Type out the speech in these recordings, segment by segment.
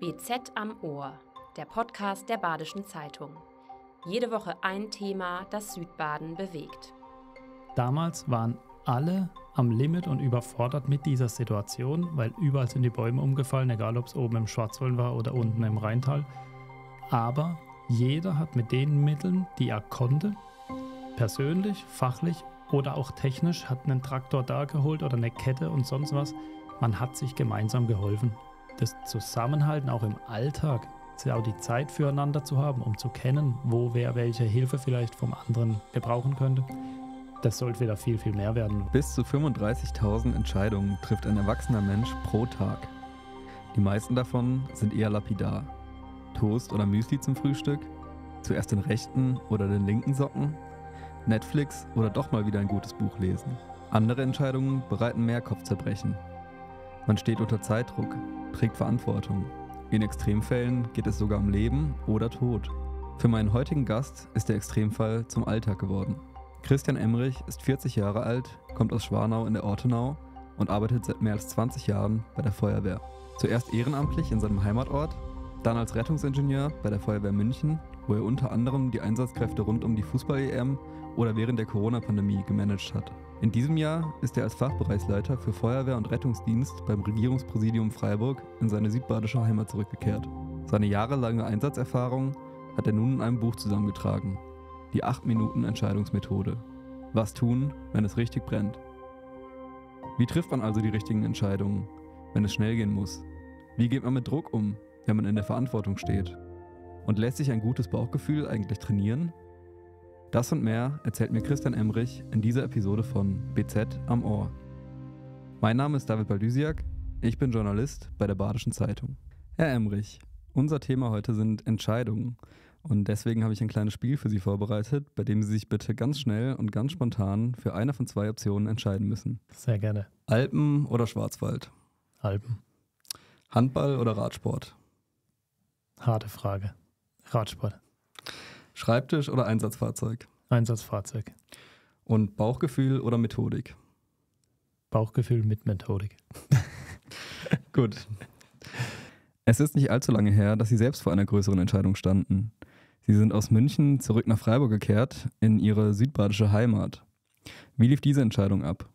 BZ am Ohr, der Podcast der Badischen Zeitung. Jede Woche ein Thema, das Südbaden bewegt. Damals waren alle am Limit und überfordert mit dieser Situation, weil überall sind die Bäume umgefallen, egal ob es oben im Schwarzwald war oder unten im Rheintal. Aber jeder hat mit den Mitteln, die er konnte, persönlich, fachlich oder auch technisch, hat einen Traktor da geholt oder eine Kette und sonst was. Man hat sich gemeinsam geholfen das Zusammenhalten auch im Alltag, auch die Zeit füreinander zu haben, um zu kennen, wo wer welche Hilfe vielleicht vom anderen gebrauchen könnte. Das sollte wieder viel, viel mehr werden. Bis zu 35.000 Entscheidungen trifft ein erwachsener Mensch pro Tag. Die meisten davon sind eher lapidar. Toast oder Müsli zum Frühstück, zuerst den rechten oder den linken Socken, Netflix oder doch mal wieder ein gutes Buch lesen. Andere Entscheidungen bereiten mehr Kopfzerbrechen man steht unter Zeitdruck, trägt Verantwortung. In Extremfällen geht es sogar um Leben oder Tod. Für meinen heutigen Gast ist der Extremfall zum Alltag geworden. Christian Emmerich ist 40 Jahre alt, kommt aus Schwanau in der Ortenau und arbeitet seit mehr als 20 Jahren bei der Feuerwehr. Zuerst ehrenamtlich in seinem Heimatort, dann als Rettungsingenieur bei der Feuerwehr München, wo er unter anderem die Einsatzkräfte rund um die Fußball-EM oder während der Corona-Pandemie gemanagt hat. In diesem Jahr ist er als Fachbereichsleiter für Feuerwehr und Rettungsdienst beim Regierungspräsidium Freiburg in seine südbadische Heimat zurückgekehrt. Seine jahrelange Einsatzerfahrung hat er nun in einem Buch zusammengetragen. Die 8-Minuten-Entscheidungsmethode. Was tun, wenn es richtig brennt? Wie trifft man also die richtigen Entscheidungen, wenn es schnell gehen muss? Wie geht man mit Druck um, wenn man in der Verantwortung steht? Und lässt sich ein gutes Bauchgefühl eigentlich trainieren? Das und mehr erzählt mir Christian Emrich in dieser Episode von BZ am Ohr. Mein Name ist David Baldusiak, ich bin Journalist bei der Badischen Zeitung. Herr Emrich, unser Thema heute sind Entscheidungen. Und deswegen habe ich ein kleines Spiel für Sie vorbereitet, bei dem Sie sich bitte ganz schnell und ganz spontan für eine von zwei Optionen entscheiden müssen. Sehr gerne. Alpen oder Schwarzwald? Alpen. Handball oder Radsport? Harte Frage. Radsport. Schreibtisch oder Einsatzfahrzeug? Einsatzfahrzeug. Und Bauchgefühl oder Methodik? Bauchgefühl mit Methodik. Gut. Es ist nicht allzu lange her, dass Sie selbst vor einer größeren Entscheidung standen. Sie sind aus München zurück nach Freiburg gekehrt, in Ihre südbadische Heimat. Wie lief diese Entscheidung ab?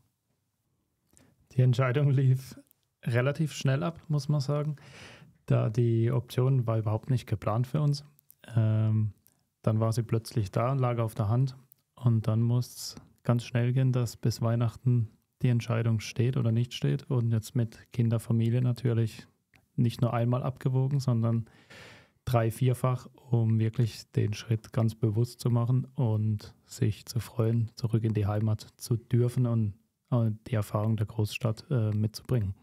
Die Entscheidung lief relativ schnell ab, muss man sagen, da die Option war überhaupt nicht geplant für uns. Ähm, dann war sie plötzlich da lag auf der Hand. Und dann muss es ganz schnell gehen, dass bis Weihnachten die Entscheidung steht oder nicht steht. Und jetzt mit Kinderfamilie natürlich nicht nur einmal abgewogen, sondern drei, vierfach, um wirklich den Schritt ganz bewusst zu machen und sich zu freuen, zurück in die Heimat zu dürfen und äh, die Erfahrung der Großstadt äh, mitzubringen.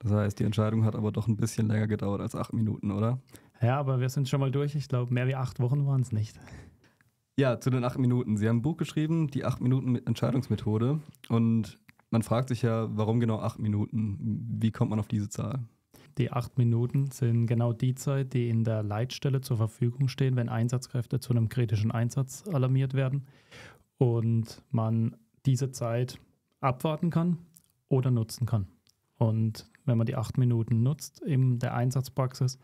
Das heißt, die Entscheidung hat aber doch ein bisschen länger gedauert als acht Minuten, oder? Ja, aber wir sind schon mal durch. Ich glaube, mehr wie acht Wochen waren es nicht. Ja, zu den acht Minuten. Sie haben ein Buch geschrieben, die acht Minuten Entscheidungsmethode. Und man fragt sich ja, warum genau acht Minuten? Wie kommt man auf diese Zahl? Die acht Minuten sind genau die Zeit, die in der Leitstelle zur Verfügung stehen, wenn Einsatzkräfte zu einem kritischen Einsatz alarmiert werden. Und man diese Zeit abwarten kann oder nutzen kann. Und wenn man die acht Minuten nutzt in der Einsatzpraxis,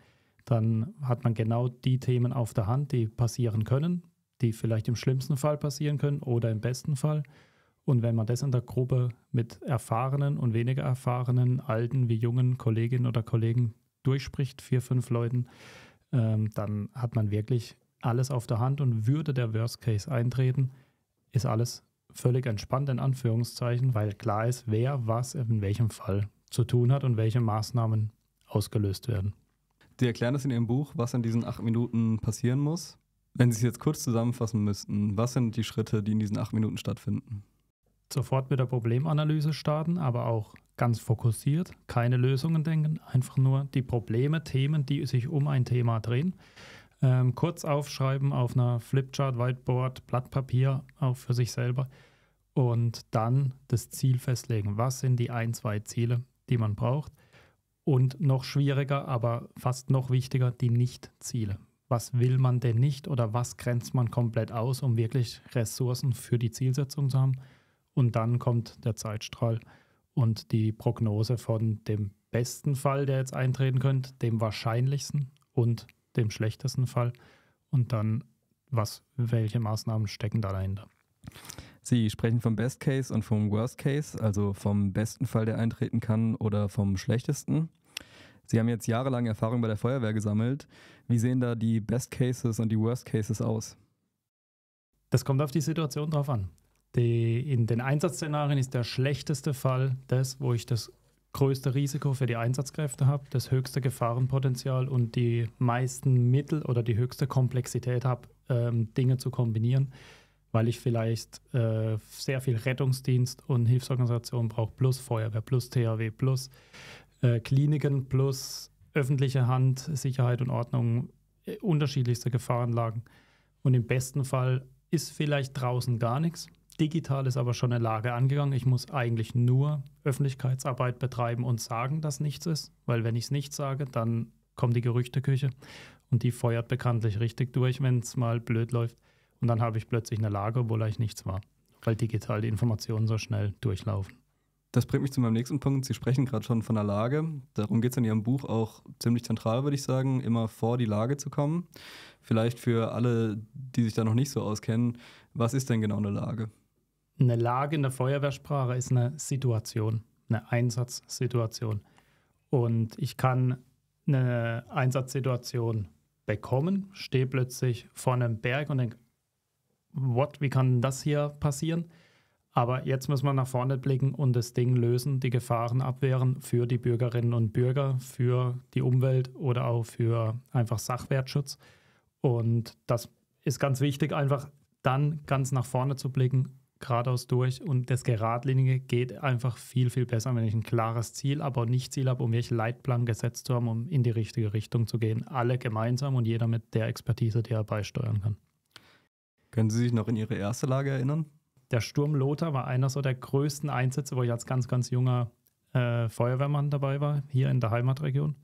dann hat man genau die Themen auf der Hand, die passieren können, die vielleicht im schlimmsten Fall passieren können oder im besten Fall. Und wenn man das in der Gruppe mit erfahrenen und weniger erfahrenen, alten wie jungen Kolleginnen oder Kollegen durchspricht, vier, fünf Leuten, ähm, dann hat man wirklich alles auf der Hand und würde der Worst Case eintreten, ist alles völlig entspannt in Anführungszeichen, weil klar ist, wer was in welchem Fall zu tun hat und welche Maßnahmen ausgelöst werden. Sie erklären das in Ihrem Buch, was in diesen acht Minuten passieren muss. Wenn Sie es jetzt kurz zusammenfassen müssten, was sind die Schritte, die in diesen acht Minuten stattfinden? Sofort mit der Problemanalyse starten, aber auch ganz fokussiert, keine Lösungen denken, einfach nur die Probleme, Themen, die sich um ein Thema drehen. Ähm, kurz aufschreiben auf einer Flipchart, Whiteboard, Blatt Papier, auch für sich selber. Und dann das Ziel festlegen. Was sind die ein, zwei Ziele, die man braucht? Und noch schwieriger, aber fast noch wichtiger, die Nicht-Ziele. Was will man denn nicht oder was grenzt man komplett aus, um wirklich Ressourcen für die Zielsetzung zu haben? Und dann kommt der Zeitstrahl und die Prognose von dem besten Fall, der jetzt eintreten könnte, dem wahrscheinlichsten und dem schlechtesten Fall. Und dann, was, welche Maßnahmen stecken da dahinter? Sie sprechen vom Best Case und vom Worst Case, also vom besten Fall, der eintreten kann oder vom schlechtesten. Sie haben jetzt jahrelang Erfahrung bei der Feuerwehr gesammelt. Wie sehen da die Best Cases und die Worst Cases aus? Das kommt auf die Situation drauf an. Die, in den Einsatzszenarien ist der schlechteste Fall das, wo ich das größte Risiko für die Einsatzkräfte habe, das höchste Gefahrenpotenzial und die meisten Mittel oder die höchste Komplexität habe, ähm, Dinge zu kombinieren weil ich vielleicht äh, sehr viel Rettungsdienst und Hilfsorganisation brauche, plus Feuerwehr, plus THW, plus äh, Kliniken, plus öffentliche Hand, Sicherheit und Ordnung, äh, unterschiedlichste Gefahrenlagen. Und im besten Fall ist vielleicht draußen gar nichts. Digital ist aber schon eine Lage angegangen. Ich muss eigentlich nur Öffentlichkeitsarbeit betreiben und sagen, dass nichts ist, weil wenn ich es nicht sage, dann kommt die Gerüchteküche und die feuert bekanntlich richtig durch, wenn es mal blöd läuft. Und dann habe ich plötzlich eine Lage, wo eigentlich nichts war, weil digital die Informationen so schnell durchlaufen. Das bringt mich zu meinem nächsten Punkt. Sie sprechen gerade schon von der Lage. Darum geht es in Ihrem Buch auch ziemlich zentral, würde ich sagen, immer vor die Lage zu kommen. Vielleicht für alle, die sich da noch nicht so auskennen, was ist denn genau eine Lage? Eine Lage in der Feuerwehrsprache ist eine Situation, eine Einsatzsituation. Und ich kann eine Einsatzsituation bekommen, stehe plötzlich vor einem Berg und denke, what, wie kann das hier passieren? Aber jetzt muss man nach vorne blicken und das Ding lösen, die Gefahren abwehren für die Bürgerinnen und Bürger, für die Umwelt oder auch für einfach Sachwertschutz. Und das ist ganz wichtig, einfach dann ganz nach vorne zu blicken, geradeaus durch. Und das Geradlinige geht einfach viel, viel besser, wenn ich ein klares Ziel, aber nicht Ziel habe, um mich Leitplan gesetzt zu haben, um in die richtige Richtung zu gehen. Alle gemeinsam und jeder mit der Expertise, die er beisteuern kann. Können Sie sich noch in Ihre erste Lage erinnern? Der Sturm Lothar war einer so der größten Einsätze, wo ich als ganz, ganz junger äh, Feuerwehrmann dabei war, hier in der Heimatregion.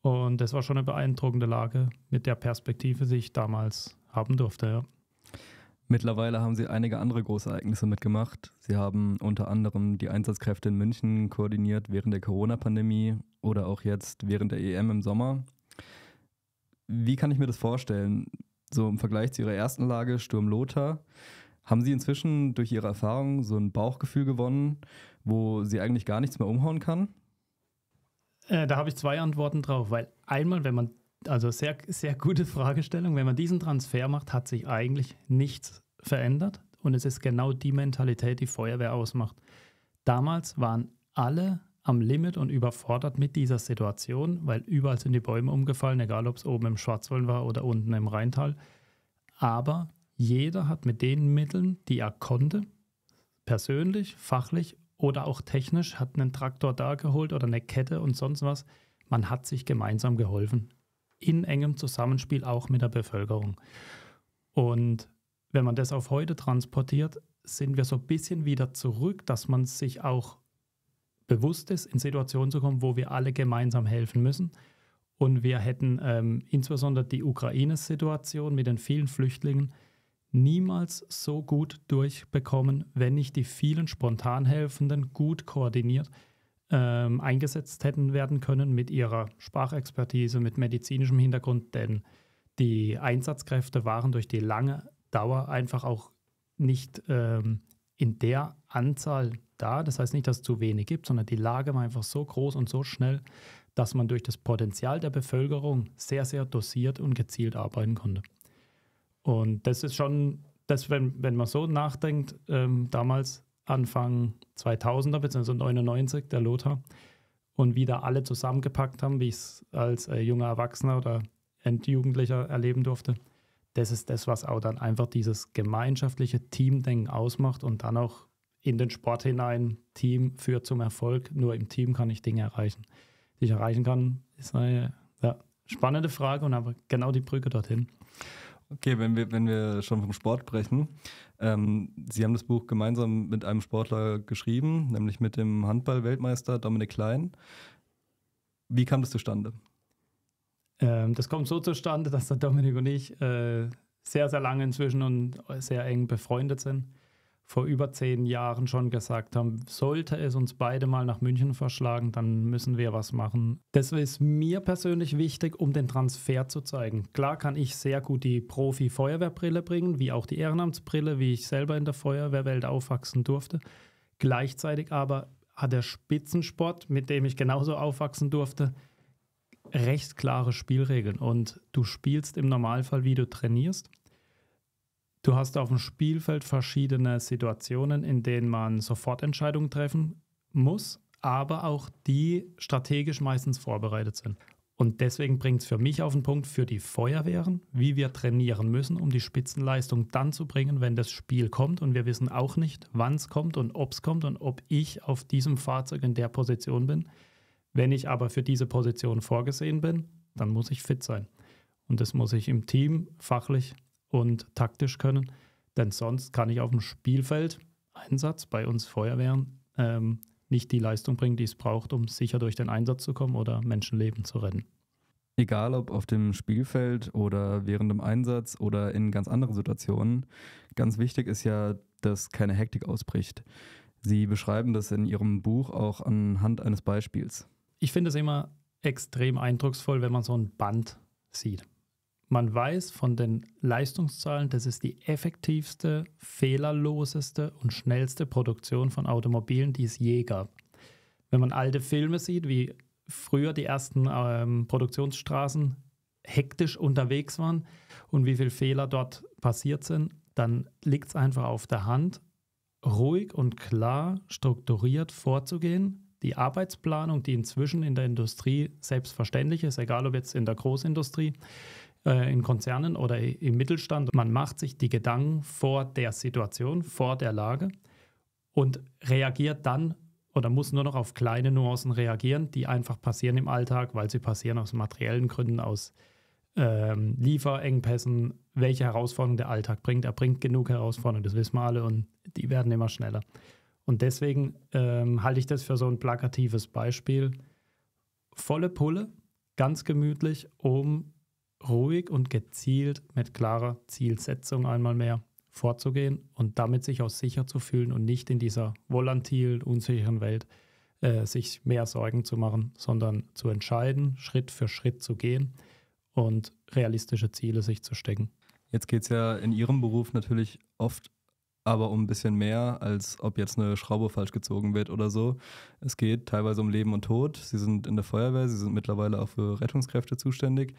Und das war schon eine beeindruckende Lage mit der Perspektive, die ich damals haben durfte. Ja. Mittlerweile haben Sie einige andere große Ereignisse mitgemacht. Sie haben unter anderem die Einsatzkräfte in München koordiniert während der Corona-Pandemie oder auch jetzt während der EM im Sommer. Wie kann ich mir das vorstellen? so im Vergleich zu ihrer ersten Lage, Sturm Lothar, haben Sie inzwischen durch Ihre Erfahrung so ein Bauchgefühl gewonnen, wo Sie eigentlich gar nichts mehr umhauen kann? Äh, da habe ich zwei Antworten drauf, weil einmal, wenn man, also sehr, sehr gute Fragestellung, wenn man diesen Transfer macht, hat sich eigentlich nichts verändert und es ist genau die Mentalität, die Feuerwehr ausmacht. Damals waren alle am Limit und überfordert mit dieser Situation, weil überall sind die Bäume umgefallen, egal ob es oben im Schwarzwald war oder unten im Rheintal. Aber jeder hat mit den Mitteln, die er konnte, persönlich, fachlich oder auch technisch, hat einen Traktor da geholt oder eine Kette und sonst was. Man hat sich gemeinsam geholfen. In engem Zusammenspiel auch mit der Bevölkerung. Und wenn man das auf heute transportiert, sind wir so ein bisschen wieder zurück, dass man sich auch bewusst in Situationen zu kommen, wo wir alle gemeinsam helfen müssen. Und wir hätten ähm, insbesondere die Ukraine-Situation mit den vielen Flüchtlingen niemals so gut durchbekommen, wenn nicht die vielen Spontanhelfenden gut koordiniert ähm, eingesetzt hätten werden können mit ihrer Sprachexpertise, mit medizinischem Hintergrund, denn die Einsatzkräfte waren durch die lange Dauer einfach auch nicht ähm, in der Anzahl da. Das heißt nicht, dass es zu wenig gibt, sondern die Lage war einfach so groß und so schnell, dass man durch das Potenzial der Bevölkerung sehr, sehr dosiert und gezielt arbeiten konnte. Und das ist schon, das, wenn, wenn man so nachdenkt, ähm, damals Anfang 2000er bzw. 99, der Lothar, und wie da alle zusammengepackt haben, wie ich es als äh, junger Erwachsener oder Endjugendlicher erleben durfte, das ist das, was auch dann einfach dieses gemeinschaftliche Teamdenken ausmacht und dann auch in den Sport hinein. Team führt zum Erfolg. Nur im Team kann ich Dinge erreichen. Die ich erreichen kann, ist eine ja, spannende Frage und aber genau die Brücke dorthin. Okay, wenn wir, wenn wir schon vom Sport sprechen. Ähm, Sie haben das Buch gemeinsam mit einem Sportler geschrieben, nämlich mit dem Handball-Weltmeister Dominik Klein. Wie kam das zustande? Ähm, das kommt so zustande, dass der Dominik und ich äh, sehr, sehr lange inzwischen und sehr eng befreundet sind vor über zehn Jahren schon gesagt haben, sollte es uns beide mal nach München verschlagen, dann müssen wir was machen. Das ist mir persönlich wichtig, um den Transfer zu zeigen. Klar kann ich sehr gut die Profi-Feuerwehrbrille bringen, wie auch die Ehrenamtsbrille, wie ich selber in der Feuerwehrwelt aufwachsen durfte. Gleichzeitig aber hat der Spitzensport, mit dem ich genauso aufwachsen durfte, recht klare Spielregeln und du spielst im Normalfall, wie du trainierst. Du hast auf dem Spielfeld verschiedene Situationen, in denen man Sofortentscheidungen treffen muss, aber auch die strategisch meistens vorbereitet sind. Und deswegen bringt es für mich auf den Punkt für die Feuerwehren, wie wir trainieren müssen, um die Spitzenleistung dann zu bringen, wenn das Spiel kommt. Und wir wissen auch nicht, wann es kommt und ob es kommt und ob ich auf diesem Fahrzeug in der Position bin. Wenn ich aber für diese Position vorgesehen bin, dann muss ich fit sein. Und das muss ich im Team fachlich und taktisch können. Denn sonst kann ich auf dem Spielfeld Einsatz bei uns Feuerwehren ähm, nicht die Leistung bringen, die es braucht, um sicher durch den Einsatz zu kommen oder Menschenleben zu retten. Egal ob auf dem Spielfeld oder während dem Einsatz oder in ganz anderen Situationen, ganz wichtig ist ja, dass keine Hektik ausbricht. Sie beschreiben das in Ihrem Buch auch anhand eines Beispiels. Ich finde es immer extrem eindrucksvoll, wenn man so ein Band sieht. Man weiß von den Leistungszahlen, das ist die effektivste, fehlerloseste und schnellste Produktion von Automobilen, die es je gab. Wenn man alte Filme sieht, wie früher die ersten ähm, Produktionsstraßen hektisch unterwegs waren und wie viele Fehler dort passiert sind, dann liegt es einfach auf der Hand, ruhig und klar strukturiert vorzugehen. Die Arbeitsplanung, die inzwischen in der Industrie selbstverständlich ist, egal ob jetzt in der Großindustrie, äh, in Konzernen oder im Mittelstand. Man macht sich die Gedanken vor der Situation, vor der Lage und reagiert dann oder muss nur noch auf kleine Nuancen reagieren, die einfach passieren im Alltag, weil sie passieren aus materiellen Gründen, aus ähm, Lieferengpässen, welche Herausforderungen der Alltag bringt. Er bringt genug Herausforderungen, das wissen wir alle, und die werden immer schneller. Und deswegen ähm, halte ich das für so ein plakatives Beispiel. Volle Pulle, ganz gemütlich, um ruhig und gezielt mit klarer Zielsetzung einmal mehr vorzugehen und damit sich auch sicher zu fühlen und nicht in dieser volatilen, unsicheren Welt äh, sich mehr Sorgen zu machen, sondern zu entscheiden, Schritt für Schritt zu gehen und realistische Ziele sich zu stecken. Jetzt geht es ja in Ihrem Beruf natürlich oft aber um ein bisschen mehr, als ob jetzt eine Schraube falsch gezogen wird oder so. Es geht teilweise um Leben und Tod. Sie sind in der Feuerwehr, Sie sind mittlerweile auch für Rettungskräfte zuständig.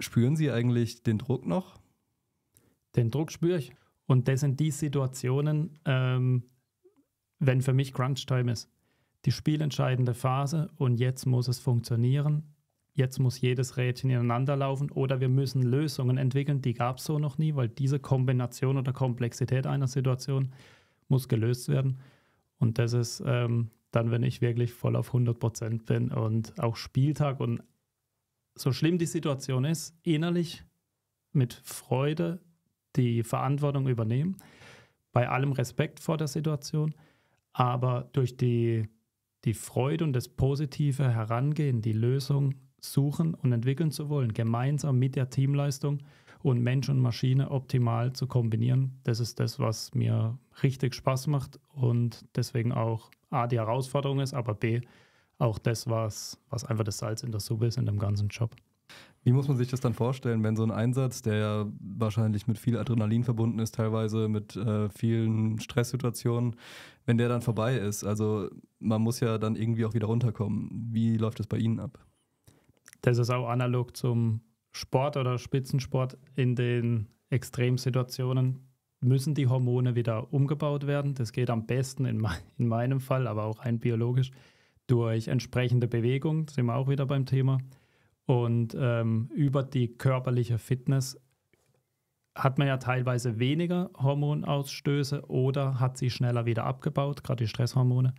Spüren Sie eigentlich den Druck noch? Den Druck spüre ich. Und das sind die Situationen, ähm, wenn für mich Crunch-Time ist. Die spielentscheidende Phase und jetzt muss es funktionieren. Jetzt muss jedes Rädchen ineinander laufen oder wir müssen Lösungen entwickeln, die gab es so noch nie, weil diese Kombination oder Komplexität einer Situation muss gelöst werden. Und das ist ähm, dann, wenn ich wirklich voll auf 100 Prozent bin und auch Spieltag und so schlimm die Situation ist, innerlich mit Freude die Verantwortung übernehmen, bei allem Respekt vor der Situation, aber durch die, die Freude und das positive Herangehen, die Lösung suchen und entwickeln zu wollen, gemeinsam mit der Teamleistung und Mensch und Maschine optimal zu kombinieren. Das ist das, was mir richtig Spaß macht und deswegen auch A, die Herausforderung ist, aber B, auch das war was einfach das Salz in der Suppe ist in dem ganzen Job. Wie muss man sich das dann vorstellen, wenn so ein Einsatz, der ja wahrscheinlich mit viel Adrenalin verbunden ist, teilweise mit äh, vielen Stresssituationen, wenn der dann vorbei ist? Also man muss ja dann irgendwie auch wieder runterkommen. Wie läuft das bei Ihnen ab? Das ist auch analog zum Sport oder Spitzensport. In den Extremsituationen müssen die Hormone wieder umgebaut werden. Das geht am besten in, me in meinem Fall, aber auch rein biologisch durch entsprechende Bewegung, sind wir auch wieder beim Thema, und ähm, über die körperliche Fitness hat man ja teilweise weniger Hormonausstöße oder hat sie schneller wieder abgebaut, gerade die Stresshormone.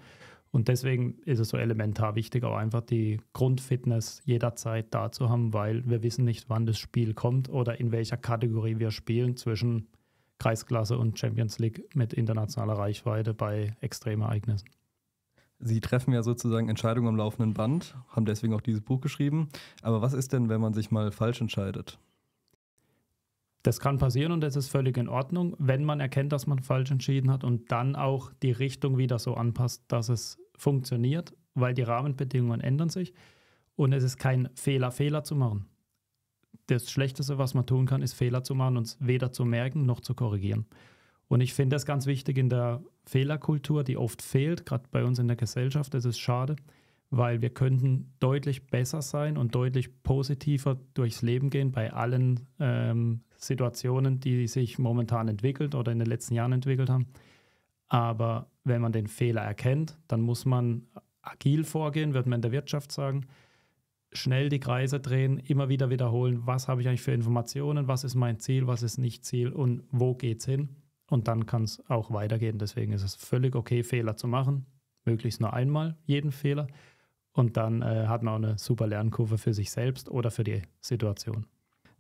Und deswegen ist es so elementar wichtig, auch einfach die Grundfitness jederzeit da zu haben, weil wir wissen nicht, wann das Spiel kommt oder in welcher Kategorie wir spielen zwischen Kreisklasse und Champions League mit internationaler Reichweite bei Extremereignissen. Sie treffen ja sozusagen Entscheidungen am laufenden Band, haben deswegen auch dieses Buch geschrieben. Aber was ist denn, wenn man sich mal falsch entscheidet? Das kann passieren und das ist völlig in Ordnung, wenn man erkennt, dass man falsch entschieden hat und dann auch die Richtung wieder so anpasst, dass es funktioniert, weil die Rahmenbedingungen ändern sich und es ist kein Fehler, Fehler zu machen. Das Schlechteste, was man tun kann, ist Fehler zu machen und es weder zu merken noch zu korrigieren. Und ich finde das ganz wichtig in der Fehlerkultur, die oft fehlt, gerade bei uns in der Gesellschaft. Das ist schade, weil wir könnten deutlich besser sein und deutlich positiver durchs Leben gehen bei allen ähm, Situationen, die sich momentan entwickelt oder in den letzten Jahren entwickelt haben. Aber wenn man den Fehler erkennt, dann muss man agil vorgehen, wird man in der Wirtschaft sagen, schnell die Kreise drehen, immer wieder wiederholen, was habe ich eigentlich für Informationen, was ist mein Ziel, was ist nicht Ziel und wo geht es hin und dann kann es auch weitergehen. Deswegen ist es völlig okay, Fehler zu machen. Möglichst nur einmal jeden Fehler. Und dann äh, hat man auch eine super Lernkurve für sich selbst oder für die Situation.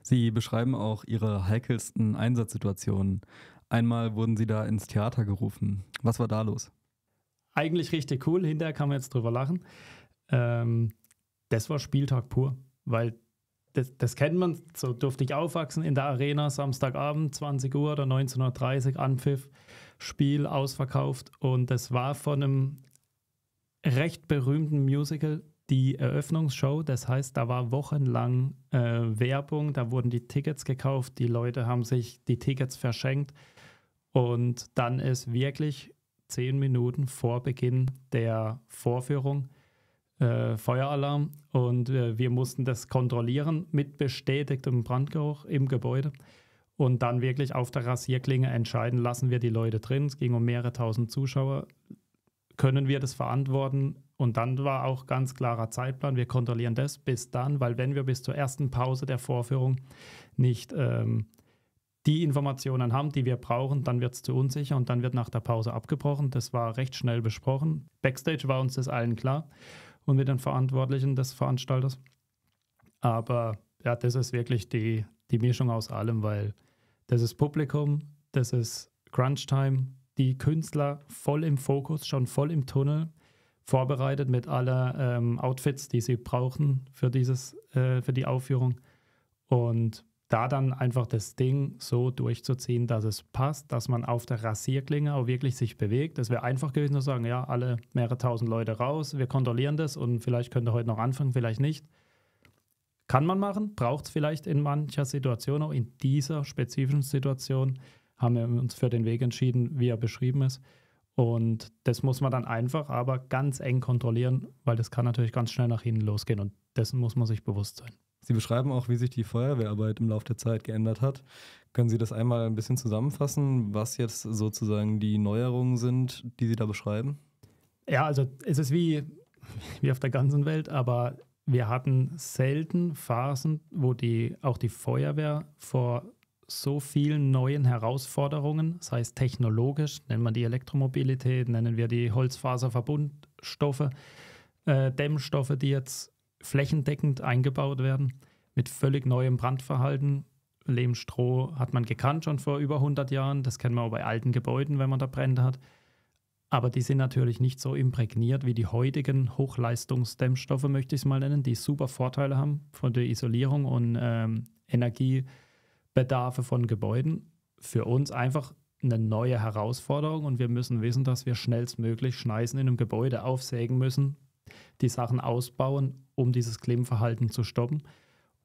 Sie beschreiben auch Ihre heikelsten Einsatzsituationen. Einmal wurden Sie da ins Theater gerufen. Was war da los? Eigentlich richtig cool. Hinterher kann man jetzt drüber lachen. Ähm, das war Spieltag pur, weil das, das, kennt man, so durfte ich aufwachsen in der Arena, Samstagabend, 20 Uhr oder 19.30 Uhr, Anpfiff, Spiel ausverkauft. Und das war von einem recht berühmten Musical die Eröffnungsshow. Das heißt, da war wochenlang äh, Werbung, da wurden die Tickets gekauft, die Leute haben sich die Tickets verschenkt. Und dann ist wirklich zehn Minuten vor Beginn der Vorführung äh, Feueralarm und äh, wir mussten das kontrollieren mit bestätigtem Brandgeruch im Gebäude und dann wirklich auf der Rasierklinge entscheiden, lassen wir die Leute drin. Es ging um mehrere tausend Zuschauer. Können wir das verantworten? Und dann war auch ganz klarer Zeitplan, wir kontrollieren das bis dann, weil wenn wir bis zur ersten Pause der Vorführung nicht ähm, die Informationen haben, die wir brauchen, dann wird es zu unsicher und dann wird nach der Pause abgebrochen. Das war recht schnell besprochen. Backstage war uns das allen klar und mit den Verantwortlichen des Veranstalters. Aber ja, das ist wirklich die, die Mischung aus allem, weil das ist Publikum, das ist Crunch-Time, die Künstler voll im Fokus, schon voll im Tunnel, vorbereitet mit aller ähm, Outfits, die sie brauchen für, dieses, äh, für die Aufführung. Und da dann einfach das Ding so durchzuziehen, dass es passt, dass man auf der Rasierklinge auch wirklich sich bewegt. Es wäre einfach gewesen zu sagen, ja, alle mehrere tausend Leute raus, wir kontrollieren das und vielleicht könnt ihr heute noch anfangen, vielleicht nicht. Kann man machen, braucht es vielleicht in mancher Situation, auch in dieser spezifischen Situation, haben wir uns für den Weg entschieden, wie er beschrieben ist. Und das muss man dann einfach, aber ganz eng kontrollieren, weil das kann natürlich ganz schnell nach hinten losgehen und dessen muss man sich bewusst sein. Sie beschreiben auch, wie sich die Feuerwehrarbeit im Laufe der Zeit geändert hat. Können Sie das einmal ein bisschen zusammenfassen, was jetzt sozusagen die Neuerungen sind, die Sie da beschreiben? Ja, also es ist wie, wie auf der ganzen Welt, aber wir hatten selten Phasen, wo die, auch die Feuerwehr vor so vielen neuen Herausforderungen, sei es technologisch, nennen wir die Elektromobilität, nennen wir die Holzfaserverbundstoffe, äh, Dämmstoffe, die jetzt flächendeckend eingebaut werden mit völlig neuem Brandverhalten. Lehmstroh hat man gekannt schon vor über 100 Jahren. Das kennen wir auch bei alten Gebäuden, wenn man da Brände hat. Aber die sind natürlich nicht so imprägniert wie die heutigen Hochleistungsdämmstoffe, möchte ich es mal nennen, die super Vorteile haben von der Isolierung und ähm, Energiebedarfe von Gebäuden. Für uns einfach eine neue Herausforderung und wir müssen wissen, dass wir schnellstmöglich Schneisen in einem Gebäude aufsägen müssen, die Sachen ausbauen, um dieses Klimmverhalten zu stoppen.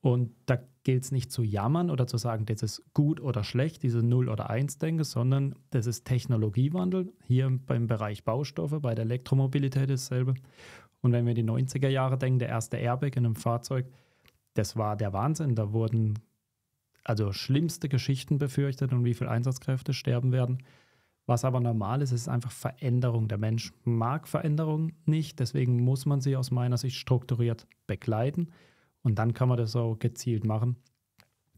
Und da gilt es nicht zu jammern oder zu sagen, das ist gut oder schlecht, diese Null- oder Eins-Denke, sondern das ist Technologiewandel. Hier beim Bereich Baustoffe, bei der Elektromobilität ist dasselbe. Und wenn wir in die 90er Jahre denken, der erste Airbag in einem Fahrzeug, das war der Wahnsinn. Da wurden also schlimmste Geschichten befürchtet und wie viele Einsatzkräfte sterben werden. Was aber normal ist, ist einfach Veränderung. Der Mensch mag Veränderung nicht, deswegen muss man sie aus meiner Sicht strukturiert begleiten und dann kann man das auch gezielt machen.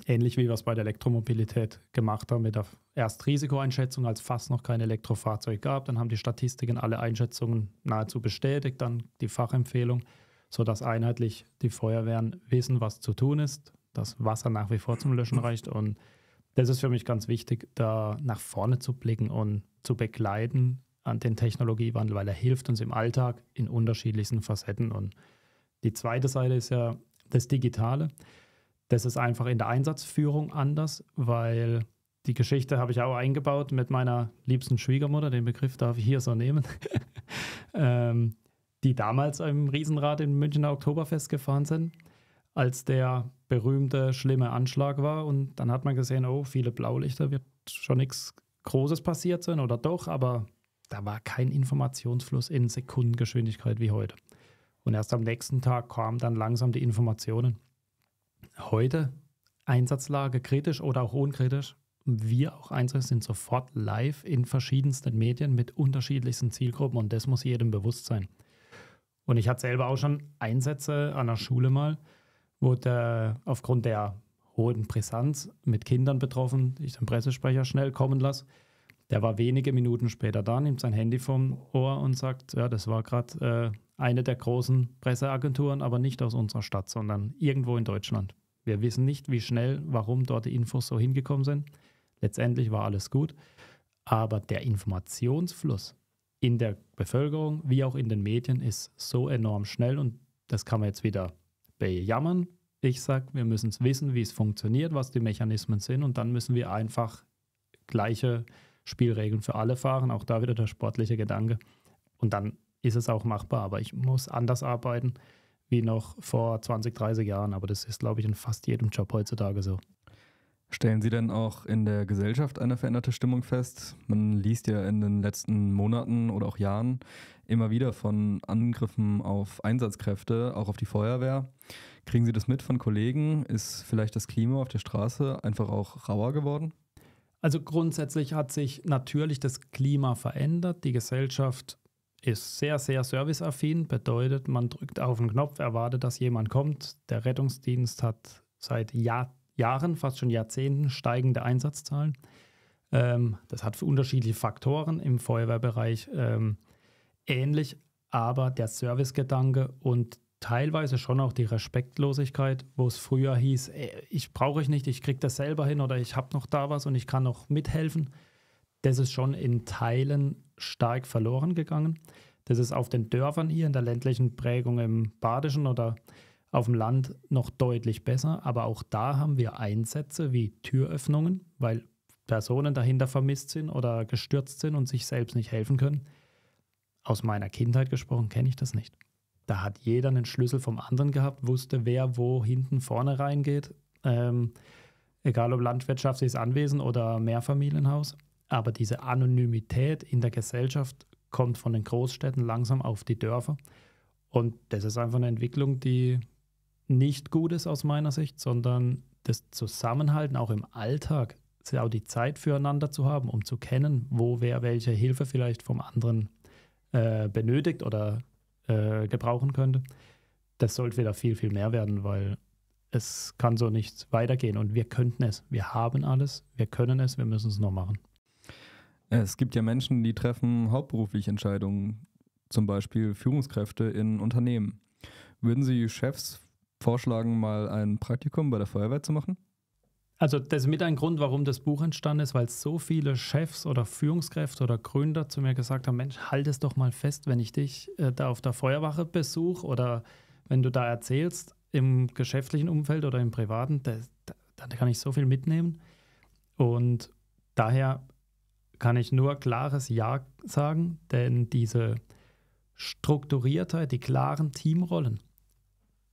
Ähnlich wie wir es bei der Elektromobilität gemacht haben mit der Erstrisikoeinschätzung, als fast noch kein Elektrofahrzeug gab. Dann haben die Statistiken alle Einschätzungen nahezu bestätigt, dann die Fachempfehlung, sodass einheitlich die Feuerwehren wissen, was zu tun ist, dass Wasser nach wie vor zum Löschen reicht und das ist für mich ganz wichtig, da nach vorne zu blicken und zu begleiten an den Technologiewandel, weil er hilft uns im Alltag in unterschiedlichsten Facetten. Und die zweite Seite ist ja das Digitale. Das ist einfach in der Einsatzführung anders, weil die Geschichte habe ich auch eingebaut mit meiner liebsten Schwiegermutter, den Begriff darf ich hier so nehmen, ähm, die damals im Riesenrad im Münchner Oktoberfest gefahren sind, als der berühmte schlimme Anschlag war. Und dann hat man gesehen, oh, viele Blaulichter wird schon nichts Großes passiert sein oder doch, aber da war kein Informationsfluss in Sekundengeschwindigkeit wie heute. Und erst am nächsten Tag kamen dann langsam die Informationen. Heute Einsatzlage kritisch oder auch unkritisch. Wir auch Einsatz sind sofort live in verschiedensten Medien mit unterschiedlichsten Zielgruppen und das muss jedem bewusst sein. Und ich hatte selber auch schon Einsätze an der Schule mal, wurde äh, aufgrund der hohen Brisanz mit Kindern betroffen, ich den Pressesprecher schnell kommen lasse. Der war wenige Minuten später da, nimmt sein Handy vom Ohr und sagt, ja, das war gerade äh, eine der großen Presseagenturen, aber nicht aus unserer Stadt, sondern irgendwo in Deutschland. Wir wissen nicht, wie schnell, warum dort die Infos so hingekommen sind. Letztendlich war alles gut, aber der Informationsfluss in der Bevölkerung wie auch in den Medien ist so enorm schnell und das kann man jetzt wieder bejammern. Ich sage, wir müssen es wissen, wie es funktioniert, was die Mechanismen sind und dann müssen wir einfach gleiche Spielregeln für alle fahren. Auch da wieder der sportliche Gedanke. Und dann ist es auch machbar, aber ich muss anders arbeiten wie noch vor 20, 30 Jahren. Aber das ist, glaube ich, in fast jedem Job heutzutage so. Stellen Sie denn auch in der Gesellschaft eine veränderte Stimmung fest? Man liest ja in den letzten Monaten oder auch Jahren immer wieder von Angriffen auf Einsatzkräfte, auch auf die Feuerwehr. Kriegen Sie das mit von Kollegen? Ist vielleicht das Klima auf der Straße einfach auch rauer geworden? Also grundsätzlich hat sich natürlich das Klima verändert. Die Gesellschaft ist sehr, sehr serviceaffin. Bedeutet, man drückt auf den Knopf, erwartet, dass jemand kommt. Der Rettungsdienst hat seit Jahr, Jahren, fast schon Jahrzehnten steigende Einsatzzahlen. Ähm, das hat für unterschiedliche Faktoren im Feuerwehrbereich ähm, ähnlich, aber der Servicegedanke und teilweise schon auch die Respektlosigkeit, wo es früher hieß, ich brauche ich nicht, ich kriege das selber hin oder ich habe noch da was und ich kann noch mithelfen, das ist schon in Teilen stark verloren gegangen. Das ist auf den Dörfern hier in der ländlichen Prägung im Badischen oder auf dem Land noch deutlich besser, aber auch da haben wir Einsätze wie Türöffnungen, weil Personen dahinter vermisst sind oder gestürzt sind und sich selbst nicht helfen können aus meiner Kindheit gesprochen, kenne ich das nicht. Da hat jeder einen Schlüssel vom anderen gehabt, wusste, wer wo hinten vorne reingeht. Ähm, egal ob landwirtschaftliches Anwesen oder Mehrfamilienhaus. Aber diese Anonymität in der Gesellschaft kommt von den Großstädten langsam auf die Dörfer. Und das ist einfach eine Entwicklung, die nicht gut ist aus meiner Sicht, sondern das Zusammenhalten auch im Alltag, auch die Zeit füreinander zu haben, um zu kennen, wo wer welche Hilfe vielleicht vom anderen äh, benötigt oder äh, gebrauchen könnte. Das sollte wieder viel, viel mehr werden, weil es kann so nicht weitergehen und wir könnten es. Wir haben alles, wir können es, wir müssen es nur machen. Es gibt ja Menschen, die treffen hauptberuflich Entscheidungen, zum Beispiel Führungskräfte in Unternehmen. Würden Sie Chefs vorschlagen, mal ein Praktikum bei der Feuerwehr zu machen? Also das ist mit ein Grund, warum das Buch entstanden ist, weil so viele Chefs oder Führungskräfte oder Gründer zu mir gesagt haben, Mensch, halt es doch mal fest, wenn ich dich äh, da auf der Feuerwache besuche oder wenn du da erzählst im geschäftlichen Umfeld oder im privaten, das, da, da kann ich so viel mitnehmen. Und daher kann ich nur klares Ja sagen, denn diese Strukturiertheit, die klaren Teamrollen,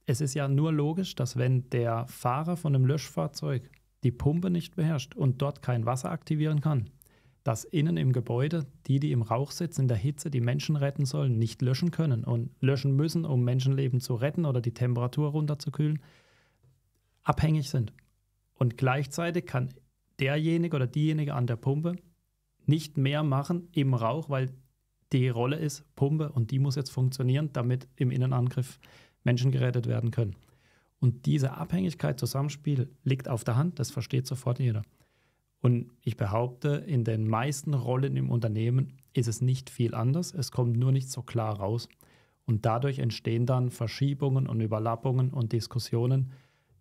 es ist ja nur logisch, dass wenn der Fahrer von einem Löschfahrzeug die Pumpe nicht beherrscht und dort kein Wasser aktivieren kann, dass innen im Gebäude die, die im Rauch sitzen, in der Hitze, die Menschen retten sollen, nicht löschen können und löschen müssen, um Menschenleben zu retten oder die Temperatur runterzukühlen, abhängig sind. Und gleichzeitig kann derjenige oder diejenige an der Pumpe nicht mehr machen im Rauch, weil die Rolle ist Pumpe und die muss jetzt funktionieren, damit im Innenangriff Menschen gerettet werden können. Und diese Abhängigkeit, Zusammenspiel liegt auf der Hand, das versteht sofort jeder. Und ich behaupte, in den meisten Rollen im Unternehmen ist es nicht viel anders, es kommt nur nicht so klar raus. Und dadurch entstehen dann Verschiebungen und Überlappungen und Diskussionen,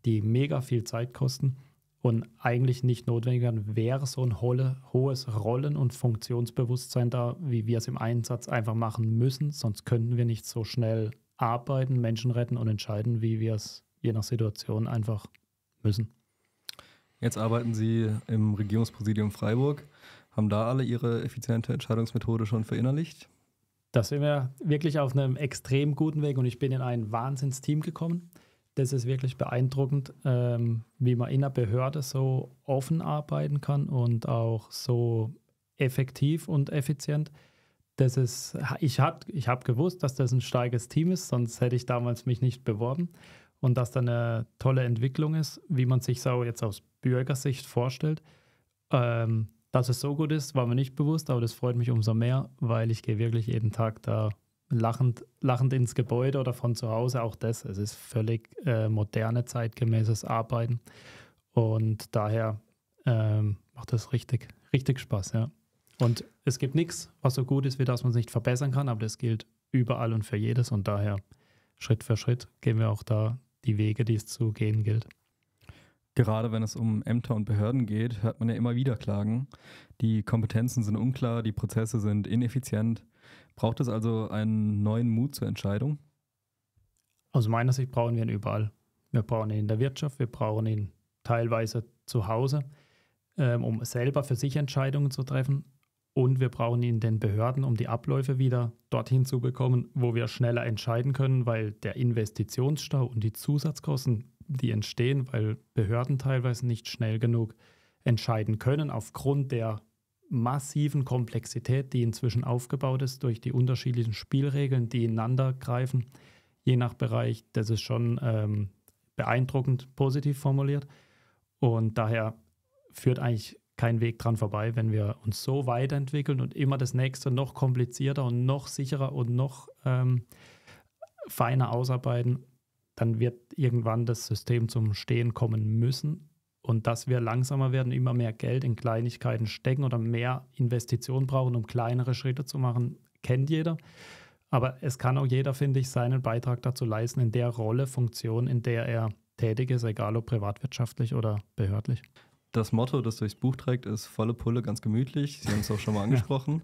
die mega viel Zeit kosten und eigentlich nicht notwendig werden, wäre so ein hohes Rollen- und Funktionsbewusstsein da, wie wir es im Einsatz einfach machen müssen, sonst könnten wir nicht so schnell arbeiten, Menschen retten und entscheiden, wie wir es je nach Situation einfach müssen. Jetzt arbeiten Sie im Regierungspräsidium Freiburg. Haben da alle Ihre effiziente Entscheidungsmethode schon verinnerlicht? Da sind wir wirklich auf einem extrem guten Weg und ich bin in ein Wahnsinnsteam gekommen. Das ist wirklich beeindruckend, ähm, wie man in einer Behörde so offen arbeiten kann und auch so effektiv und effizient. Das ist, ich habe ich hab gewusst, dass das ein starkes Team ist, sonst hätte ich damals mich nicht beworben und dass da eine tolle Entwicklung ist, wie man sich so jetzt aus Bürgersicht vorstellt. Ähm, dass es so gut ist, war mir nicht bewusst, aber das freut mich umso mehr, weil ich gehe wirklich jeden Tag da lachend, lachend ins Gebäude oder von zu Hause. Auch das, es ist völlig äh, moderne, zeitgemäßes Arbeiten. Und daher ähm, macht das richtig, richtig Spaß, ja. Und es gibt nichts, was so gut ist, wie dass man es nicht verbessern kann, aber das gilt überall und für jedes. Und daher Schritt für Schritt gehen wir auch da die Wege, die es zu gehen gilt. Gerade wenn es um Ämter und Behörden geht, hört man ja immer wieder Klagen. Die Kompetenzen sind unklar, die Prozesse sind ineffizient. Braucht es also einen neuen Mut zur Entscheidung? Aus meiner Sicht brauchen wir ihn überall. Wir brauchen ihn in der Wirtschaft, wir brauchen ihn teilweise zu Hause, ähm, um selber für sich Entscheidungen zu treffen. Und wir brauchen ihn den Behörden, um die Abläufe wieder dorthin zu bekommen, wo wir schneller entscheiden können, weil der Investitionsstau und die Zusatzkosten, die entstehen, weil Behörden teilweise nicht schnell genug entscheiden können, aufgrund der massiven Komplexität, die inzwischen aufgebaut ist durch die unterschiedlichen Spielregeln, die ineinander greifen, je nach Bereich. Das ist schon ähm, beeindruckend positiv formuliert. Und daher führt eigentlich kein Weg dran vorbei, wenn wir uns so weiterentwickeln und immer das nächste noch komplizierter und noch sicherer und noch ähm, feiner ausarbeiten, dann wird irgendwann das System zum Stehen kommen müssen. Und dass wir langsamer werden, immer mehr Geld in Kleinigkeiten stecken oder mehr Investitionen brauchen, um kleinere Schritte zu machen, kennt jeder. Aber es kann auch jeder, finde ich, seinen Beitrag dazu leisten, in der Rolle, Funktion, in der er tätig ist, egal ob privatwirtschaftlich oder behördlich. Das Motto, das durchs Buch trägt, ist volle Pulle, ganz gemütlich. Sie haben es auch schon mal angesprochen.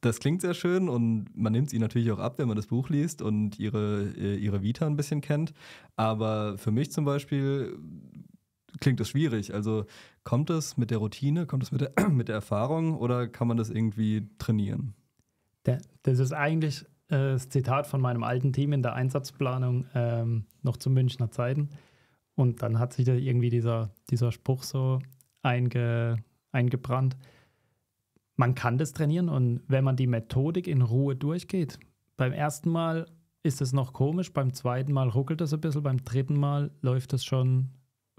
Das klingt sehr schön und man nimmt sie natürlich auch ab, wenn man das Buch liest und ihre, äh, ihre Vita ein bisschen kennt. Aber für mich zum Beispiel klingt das schwierig. Also kommt es mit der Routine, kommt es mit der, mit der Erfahrung oder kann man das irgendwie trainieren? das ist eigentlich äh, das Zitat von meinem alten Team in der Einsatzplanung ähm, noch zu Münchner Zeiten. Und dann hat sich da irgendwie dieser, dieser Spruch so einge, eingebrannt. Man kann das trainieren und wenn man die Methodik in Ruhe durchgeht, beim ersten Mal ist es noch komisch, beim zweiten Mal ruckelt es ein bisschen, beim dritten Mal läuft es schon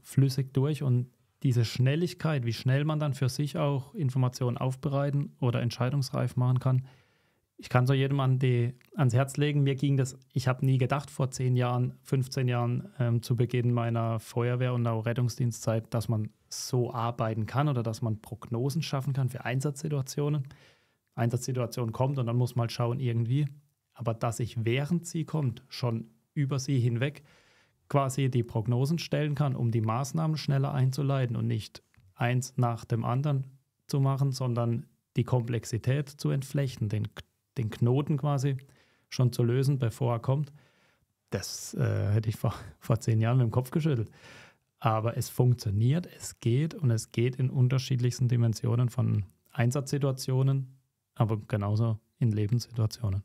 flüssig durch und diese Schnelligkeit, wie schnell man dann für sich auch Informationen aufbereiten oder entscheidungsreif machen kann, ich kann so jedem an die, ans Herz legen, mir ging das, ich habe nie gedacht vor 10 Jahren, 15 Jahren ähm, zu Beginn meiner Feuerwehr- und auch Rettungsdienstzeit, dass man so arbeiten kann oder dass man Prognosen schaffen kann für Einsatzsituationen. Einsatzsituation kommt und dann muss man halt schauen irgendwie. Aber dass ich während sie kommt schon über sie hinweg quasi die Prognosen stellen kann, um die Maßnahmen schneller einzuleiten und nicht eins nach dem anderen zu machen, sondern die Komplexität zu entflechten, den den Knoten quasi schon zu lösen, bevor er kommt, das äh, hätte ich vor, vor zehn Jahren mit dem Kopf geschüttelt. Aber es funktioniert, es geht und es geht in unterschiedlichsten Dimensionen von Einsatzsituationen, aber genauso in Lebenssituationen.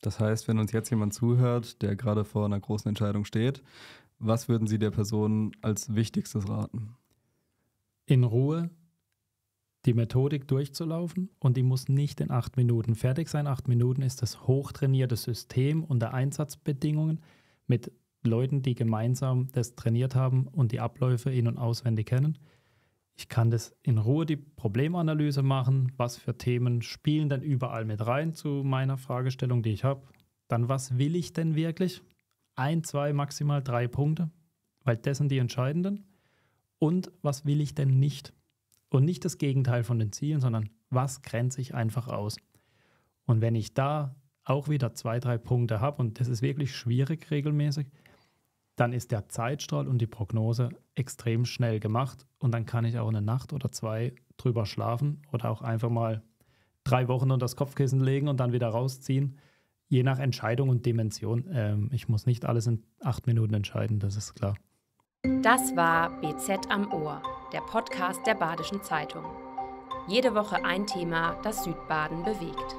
Das heißt, wenn uns jetzt jemand zuhört, der gerade vor einer großen Entscheidung steht, was würden Sie der Person als Wichtigstes raten? In Ruhe die Methodik durchzulaufen und die muss nicht in acht Minuten fertig sein. Acht Minuten ist das hochtrainierte System unter Einsatzbedingungen mit Leuten, die gemeinsam das trainiert haben und die Abläufe in- und auswendig kennen. Ich kann das in Ruhe die Problemanalyse machen, was für Themen spielen denn überall mit rein zu meiner Fragestellung, die ich habe. Dann, was will ich denn wirklich? Ein, zwei, maximal drei Punkte, weil das sind die entscheidenden. Und was will ich denn nicht? Und nicht das Gegenteil von den Zielen, sondern was grenze ich einfach aus. Und wenn ich da auch wieder zwei, drei Punkte habe, und das ist wirklich schwierig regelmäßig, dann ist der Zeitstrahl und die Prognose extrem schnell gemacht und dann kann ich auch eine Nacht oder zwei drüber schlafen oder auch einfach mal drei Wochen unter das Kopfkissen legen und dann wieder rausziehen, je nach Entscheidung und Dimension. Ähm, ich muss nicht alles in acht Minuten entscheiden, das ist klar. Das war BZ am Ohr der Podcast der Badischen Zeitung. Jede Woche ein Thema, das Südbaden bewegt.